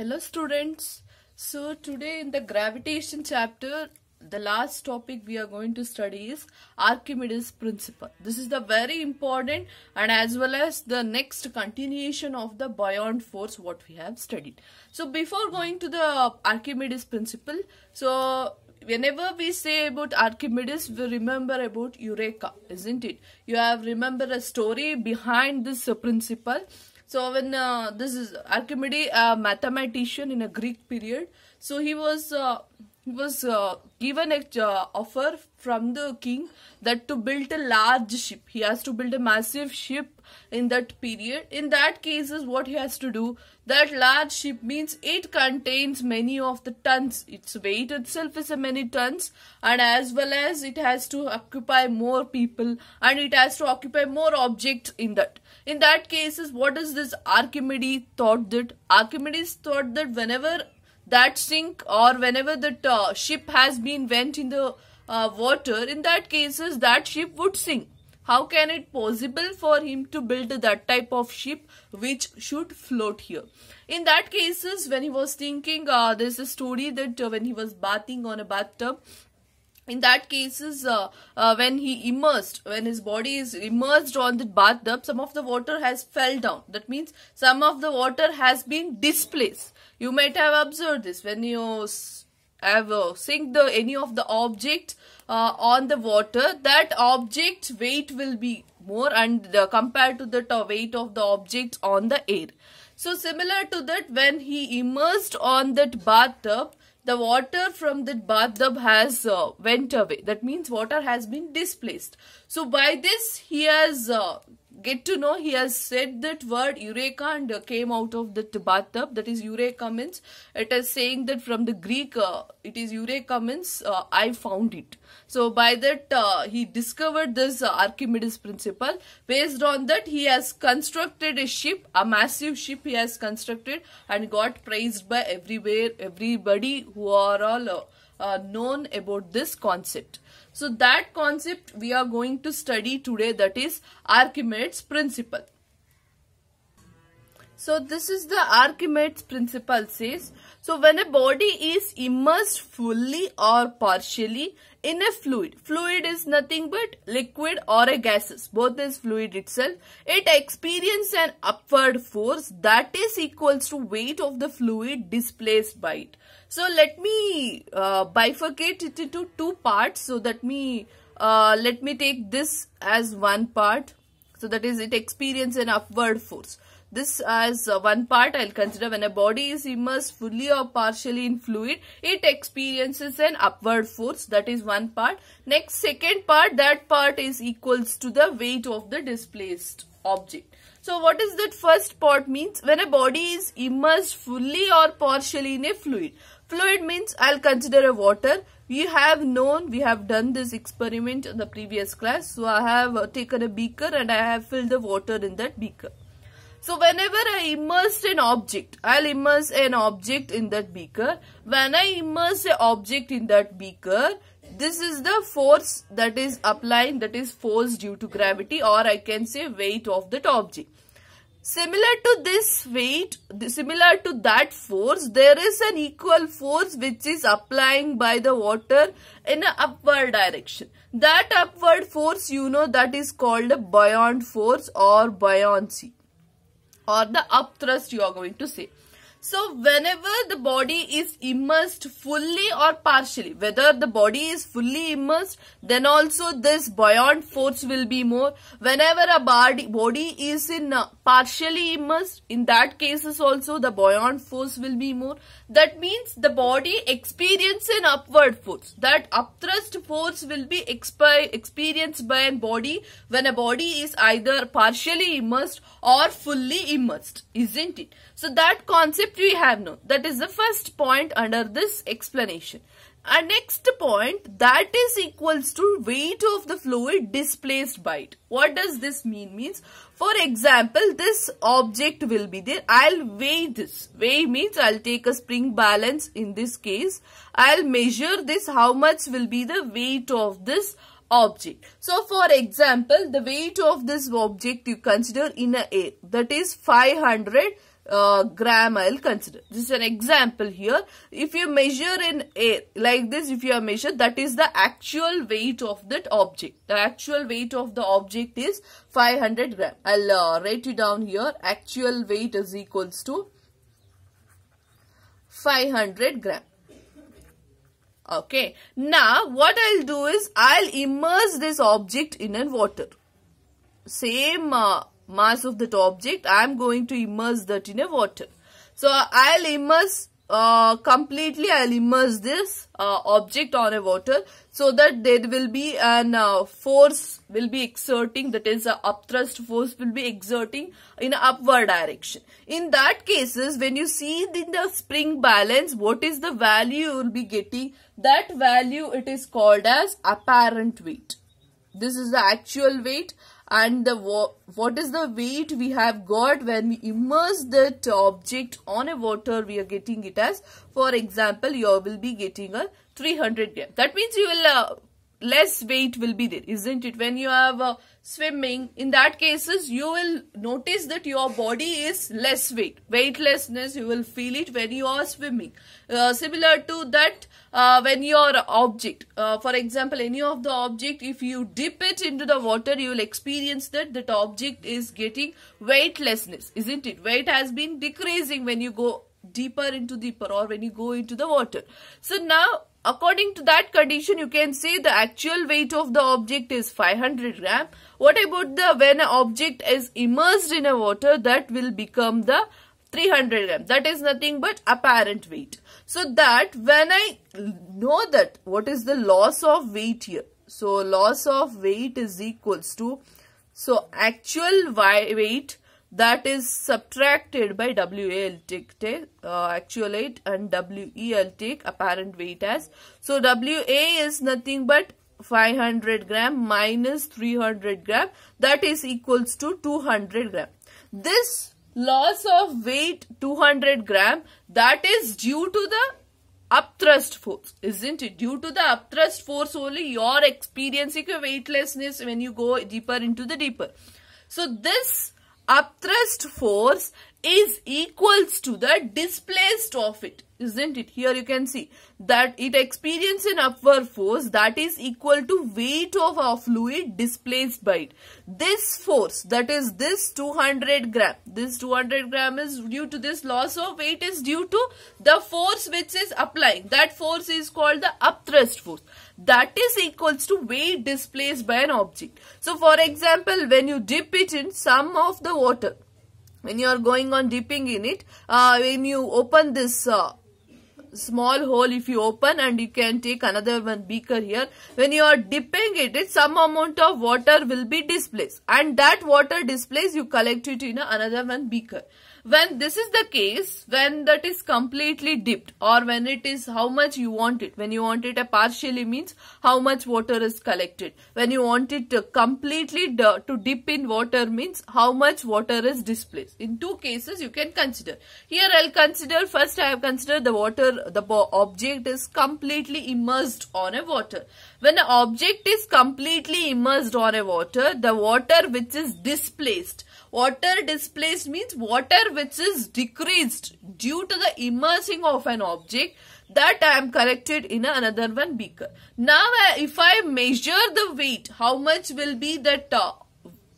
hello students so today in the gravitation chapter the last topic we are going to study is archimedes principle this is the very important and as well as the next continuation of the buoyant force what we have studied so before going to the archimedes principle so whenever we say about Archimedes, we remember about Eureka, isn't it? You have remember a story behind this principle. So when uh, this is Archimedes, a mathematician in a Greek period, so he was uh, was uh, given an uh, offer from the king that to build a large ship he has to build a massive ship in that period in that cases what he has to do that large ship means it contains many of the tons its weight itself is a many tons and as well as it has to occupy more people and it has to occupy more objects in that in that cases what is this archimedes thought that archimedes thought that whenever that sink or whenever the uh, ship has been went in the uh, water, in that cases that ship would sink. How can it possible for him to build that type of ship which should float here? In that cases, when he was thinking, uh, there's a story that uh, when he was bathing on a bathtub, in that cases uh, uh, when he immersed when his body is immersed on the bathtub some of the water has fell down that means some of the water has been displaced you might have observed this when you have uh, sink the any of the object uh, on the water that object weight will be more and uh, compared to the weight of the object on the air so similar to that when he immersed on that bathtub the water from that bathtub has uh, went away. That means water has been displaced. So by this he has uh, get to know he has said that word eureka and uh, came out of the bathtub that is eureka means it is saying that from the greek uh, it is eureka means uh, i found it so by that uh, he discovered this uh, archimedes principle based on that he has constructed a ship a massive ship he has constructed and got praised by everywhere everybody who are all uh, known about this concept. So that concept we are going to study today that is Archimedes principle. So this is the Archimedes principle says, so when a body is immersed fully or partially in a fluid, fluid is nothing but liquid or a gases, both is fluid itself, it experiences an upward force that is equals to weight of the fluid displaced by it. So let me uh, bifurcate it into two parts so that me, uh, let me take this as one part. So that is it experiences an upward force. This as one part I'll consider when a body is immersed fully or partially in fluid, it experiences an upward force. That is one part. Next, second part, that part is equals to the weight of the displaced object. So what is that first part means? When a body is immersed fully or partially in a fluid. Fluid means I'll consider a water. We have known, we have done this experiment in the previous class. So I have uh, taken a beaker and I have filled the water in that beaker. So whenever I immerse an object, I'll immerse an object in that beaker. When I immerse an object in that beaker, this is the force that is applying, that is force due to gravity or I can say weight of that object. Similar to this weight, similar to that force, there is an equal force which is applying by the water in an upward direction. That upward force, you know, that is called a buoyant force or buoyancy or the up thrust you are going to say. So whenever the body is immersed fully or partially, whether the body is fully immersed, then also this buoyant force will be more. Whenever a body, body is in uh, partially immersed, in that cases also the buoyant force will be more. That means the body experiences upward force. That upthrust force will be experienced by a body when a body is either partially immersed or fully immersed, isn't it? So that concept we have now. That is the first point under this explanation. Our next point that is equals to weight of the fluid displaced by it. What does this mean? Means for example this object will be there. I'll weigh this. Weigh means I'll take a spring balance in this case. I'll measure this how much will be the weight of this object. So for example the weight of this object you consider in a air that is 500 uh, gram I'll consider. This is an example here. If you measure in air, like this, if you are measured, that is the actual weight of that object. The actual weight of the object is 500 gram. I'll uh, write it down here. Actual weight is equals to 500 gram. Okay. Now, what I'll do is, I'll immerse this object in a water. Same uh, mass of that object, I am going to immerse that in a water. So I'll immerse uh, completely, I'll immerse this uh, object on a water so that there will be an uh, force will be exerting, that is a upthrust force will be exerting in upward direction. In that cases, when you see in the spring balance, what is the value you will be getting? That value it is called as apparent weight. This is the actual weight and the what is the weight we have got when we immerse that object on a water we are getting it as for example you will be getting a 300 gram that means you will uh, less weight will be there isn't it when you have uh, swimming in that cases you will notice that your body is less weight weightlessness you will feel it when you are swimming uh, similar to that uh, when your object uh, for example any of the object if you dip it into the water you will experience that that object is getting weightlessness isn't it weight has been decreasing when you go deeper into deeper or when you go into the water so now According to that condition, you can see the actual weight of the object is 500 gram. What about the when an object is immersed in a water that will become the 300 gram. That is nothing but apparent weight. So that when I know that what is the loss of weight here. So loss of weight is equals to so actual weight that is subtracted by WL take, take uh, actual weight and WEL take apparent weight as. So WA is nothing but 500 gram minus 300 gram that is equals to 200 gram. This loss of weight 200 gram that is due to the upthrust force isn't it due to the upthrust force only you're experiencing weightlessness when you go deeper into the deeper so this upthrust force is equals to the displaced of it isn't it here you can see that it experiences an upward force that is equal to weight of a fluid displaced by it this force that is this 200 gram this 200 gram is due to this loss of weight is due to the force which is applying that force is called the upthrust force that is equals to weight displaced by an object. So for example, when you dip it in some of the water, when you are going on dipping in it, uh, when you open this uh, small hole if you open and you can take another one beaker here when you are dipping it it some amount of water will be displaced and that water displaced you collect it in another one beaker when this is the case when that is completely dipped or when it is how much you want it when you want it a partially means how much water is collected when you want it to completely to dip in water means how much water is displaced in two cases you can consider here i'll consider first i have considered the water the object is completely immersed on a water when an object is completely immersed on a water the water which is displaced Water displaced means water which is decreased due to the immersing of an object that I am collected in another one beaker. Now, if I measure the weight, how much will be that uh,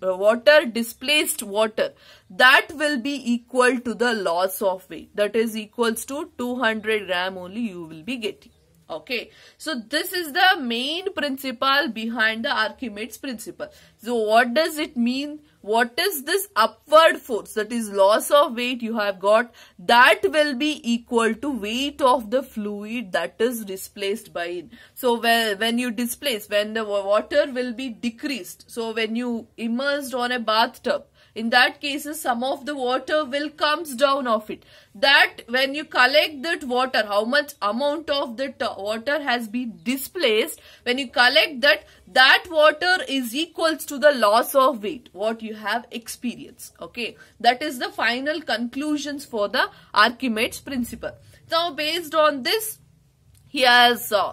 water displaced water that will be equal to the loss of weight that is equals to 200 gram only you will be getting Okay, so this is the main principle behind the Archimedes principle. So what does it mean? What is this upward force that is loss of weight you have got that will be equal to weight of the fluid that is displaced by it. So when you displace, when the water will be decreased. So when you immersed on a bathtub, in that cases some of the water will comes down of it that when you collect that water how much amount of that uh, water has been displaced when you collect that that water is equals to the loss of weight what you have experienced okay that is the final conclusions for the Archimedes principle now based on this he has uh,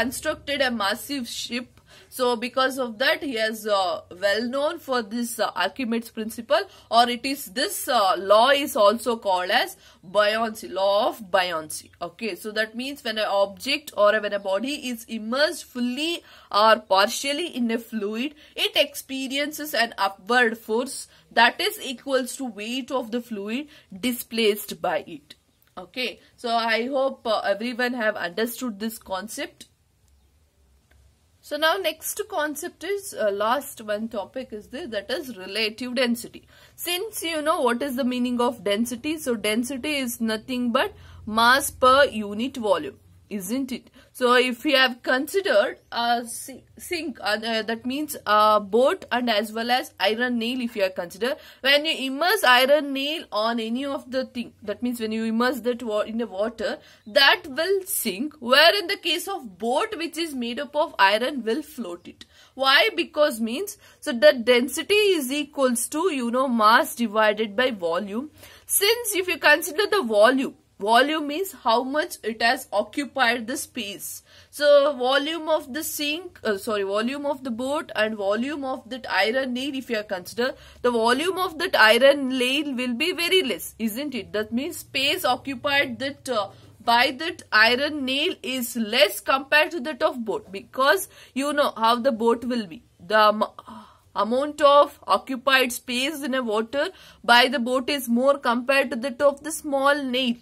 constructed a massive ship so because of that he is uh, well known for this uh, Archimedes principle or it is this uh, law is also called as buoyancy, law of buoyancy. Okay, so that means when an object or when a body is immersed fully or partially in a fluid, it experiences an upward force that is equals to weight of the fluid displaced by it okay so i hope uh, everyone have understood this concept so now next concept is uh, last one topic is this that is relative density. Since you know what is the meaning of density. So density is nothing but mass per unit volume isn't it? So if we have considered a sink, uh, that means a boat and as well as iron nail if you have considered. When you immerse iron nail on any of the thing, that means when you immerse that in the water, that will sink. Where in the case of boat which is made up of iron will float it. Why? Because means, so the density is equals to, you know, mass divided by volume. Since if you consider the volume, Volume is how much it has occupied the space. So volume of the sink, uh, sorry, volume of the boat and volume of that iron nail if you consider, the volume of that iron nail will be very less, isn't it? That means space occupied that uh, by that iron nail is less compared to that of boat because you know how the boat will be. The amount of occupied space in a water by the boat is more compared to that of the small nail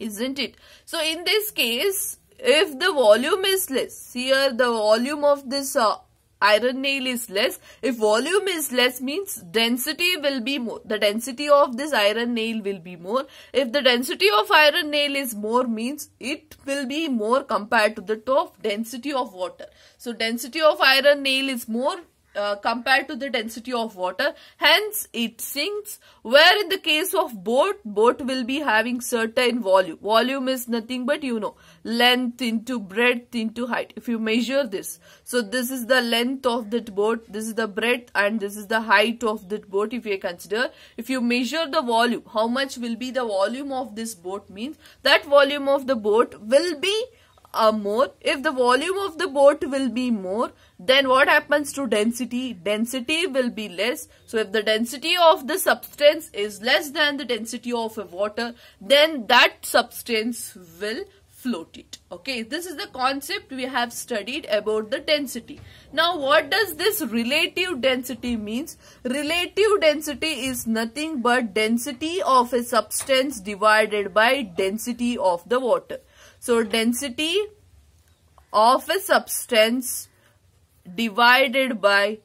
isn't it? So in this case, if the volume is less, here the volume of this uh, iron nail is less. If volume is less means density will be more. The density of this iron nail will be more. If the density of iron nail is more means it will be more compared to the top density of water. So density of iron nail is more uh, compared to the density of water hence it sinks where in the case of boat boat will be having certain volume volume is nothing but you know length into breadth into height if you measure this so this is the length of that boat this is the breadth and this is the height of that boat if you consider if you measure the volume how much will be the volume of this boat means that volume of the boat will be are more, if the volume of the boat will be more, then what happens to density? Density will be less. So if the density of the substance is less than the density of a water, then that substance will float it. Okay, this is the concept we have studied about the density. Now, what does this relative density means? Relative density is nothing but density of a substance divided by density of the water. So density of a substance divided by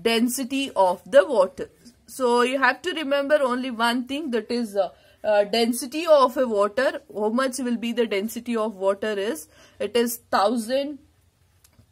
density of the water. So you have to remember only one thing that is uh, uh, density of a water. How much will be the density of water is? It is 1000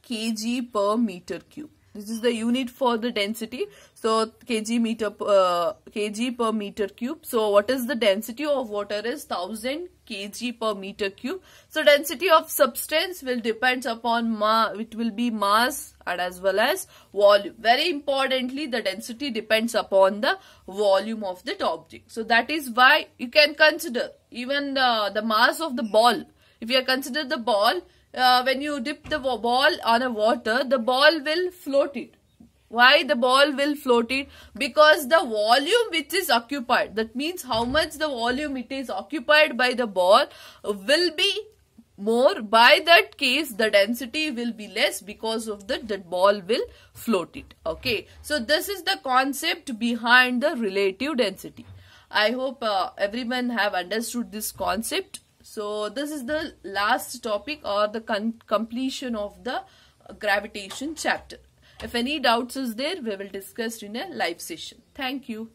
kg per meter cube. This is the unit for the density. So kg meter uh, kg per meter cube. So what is the density of water is 1000 kg per meter cube. So density of substance will depends upon ma it will be mass and as well as volume. Very importantly the density depends upon the volume of that object. So that is why you can consider even the, the mass of the ball. If you consider the ball uh, when you dip the ball on a water, the ball will float it. Why the ball will float it? Because the volume which is occupied, that means how much the volume it is occupied by the ball will be more. By that case, the density will be less because of that, that ball will float it. Okay. So, this is the concept behind the relative density. I hope uh, everyone have understood this concept. So this is the last topic or the completion of the gravitation chapter. If any doubts is there, we will discuss in a live session. Thank you.